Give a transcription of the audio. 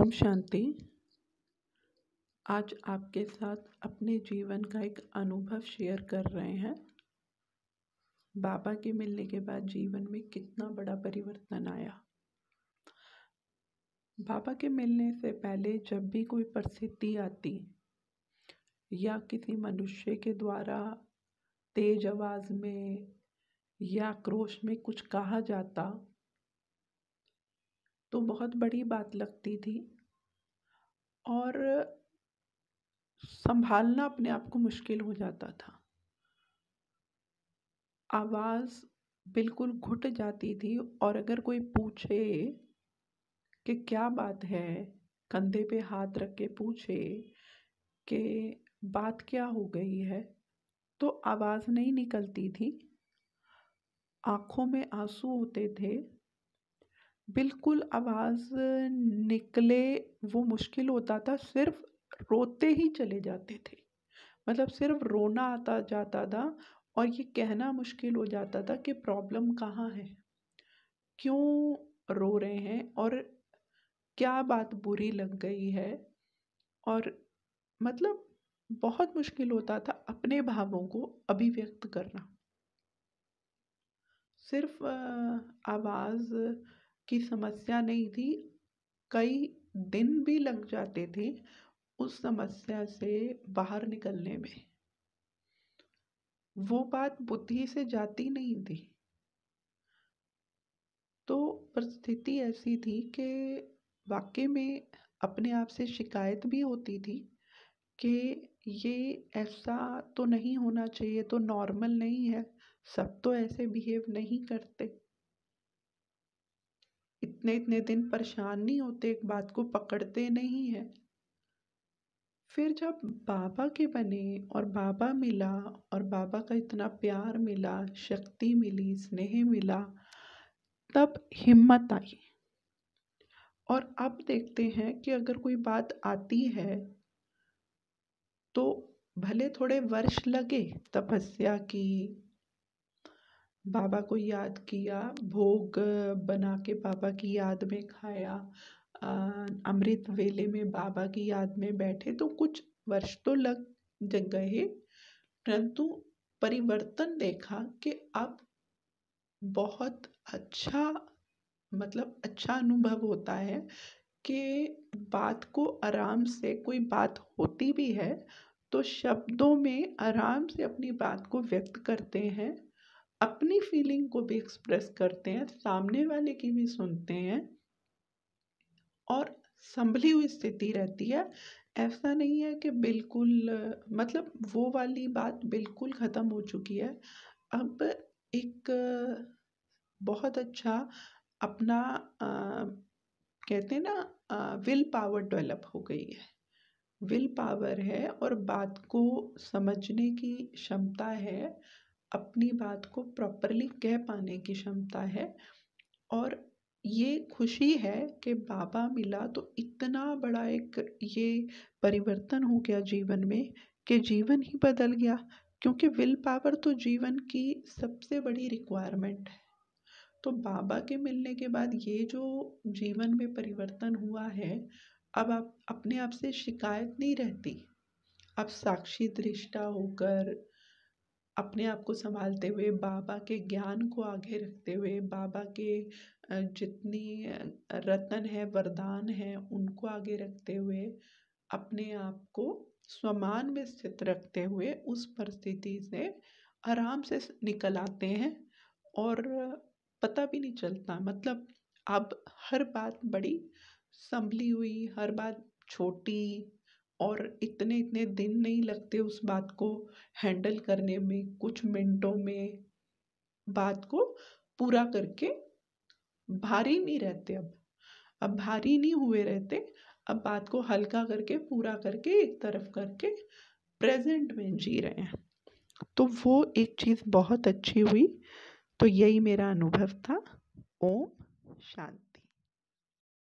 ओम शांति आज आपके साथ अपने जीवन का एक अनुभव शेयर कर रहे हैं बाबा के मिलने के बाद जीवन में कितना बड़ा परिवर्तन आया बाबा के मिलने से पहले जब भी कोई परिस्थिति आती या किसी मनुष्य के द्वारा तेज आवाज़ में या क्रोश में कुछ कहा जाता तो बहुत बड़ी बात लगती थी और संभालना अपने आप को मुश्किल हो जाता था आवाज़ बिल्कुल घुट जाती थी और अगर कोई पूछे कि क्या बात है कंधे पे हाथ रख के पूछे कि बात क्या हो गई है तो आवाज़ नहीं निकलती थी आँखों में आंसू होते थे बिल्कुल आवाज़ निकले वो मुश्किल होता था सिर्फ रोते ही चले जाते थे मतलब सिर्फ रोना आता जाता था और ये कहना मुश्किल हो जाता था कि प्रॉब्लम कहाँ है क्यों रो रहे हैं और क्या बात बुरी लग गई है और मतलब बहुत मुश्किल होता था अपने भावों को अभिव्यक्त करना सिर्फ आवाज़ की समस्या नहीं थी कई दिन भी लग जाते थे उस समस्या से बाहर निकलने में वो बात बुद्धि से जाती नहीं थी तो परिस्थिति ऐसी थी कि वाकई में अपने आप से शिकायत भी होती थी कि ये ऐसा तो नहीं होना चाहिए तो नॉर्मल नहीं है सब तो ऐसे बिहेव नहीं करते इतने इतने दिन परेशान नहीं होते एक बात को पकड़ते नहीं है फिर जब बाबा के बने और बाबा मिला और बाबा का इतना प्यार मिला शक्ति मिली स्नेह मिला तब हिम्मत आई और अब देखते हैं कि अगर कोई बात आती है तो भले थोड़े वर्ष लगे तपस्या की बाबा को याद किया भोग बना के बाबा की याद में खाया अमृत वेले में बाबा की याद में बैठे तो कुछ वर्ष तो लग गए परंतु परिवर्तन देखा कि अब बहुत अच्छा मतलब अच्छा अनुभव होता है कि बात को आराम से कोई बात होती भी है तो शब्दों में आराम से अपनी बात को व्यक्त करते हैं अपनी फीलिंग को भी एक्सप्रेस करते हैं सामने वाले की भी सुनते हैं और संभली हुई स्थिति रहती है ऐसा नहीं है कि बिल्कुल मतलब वो वाली बात बिल्कुल ख़त्म हो चुकी है अब एक बहुत अच्छा अपना आ, कहते हैं ना विल पावर डेवलप हो गई है विल पावर है और बात को समझने की क्षमता है अपनी बात को प्रॉपरली कह पाने की क्षमता है और ये खुशी है कि बाबा मिला तो इतना बड़ा एक ये परिवर्तन हो गया जीवन में कि जीवन ही बदल गया क्योंकि विल पावर तो जीवन की सबसे बड़ी रिक्वायरमेंट है तो बाबा के मिलने के बाद ये जो जीवन में परिवर्तन हुआ है अब आप अपने आप से शिकायत नहीं रहती आप साक्षी दृष्टा होकर अपने आप को संभालते हुए बाबा के ज्ञान को आगे रखते हुए बाबा के जितनी रत्न है वरदान है उनको आगे रखते हुए अपने आप को स्वमान में स्थित रखते हुए उस परिस्थिति से आराम से निकल आते हैं और पता भी नहीं चलता मतलब अब हर बात बड़ी संभली हुई हर बात छोटी और इतने इतने दिन नहीं लगते उस बात को हैंडल करने में कुछ मिनटों में बात को पूरा करके भारी नहीं रहते अब अब भारी नहीं हुए रहते अब बात को हल्का करके पूरा करके एक तरफ करके प्रेजेंट में जी रहे हैं तो वो एक चीज़ बहुत अच्छी हुई तो यही मेरा अनुभव था ओम शांति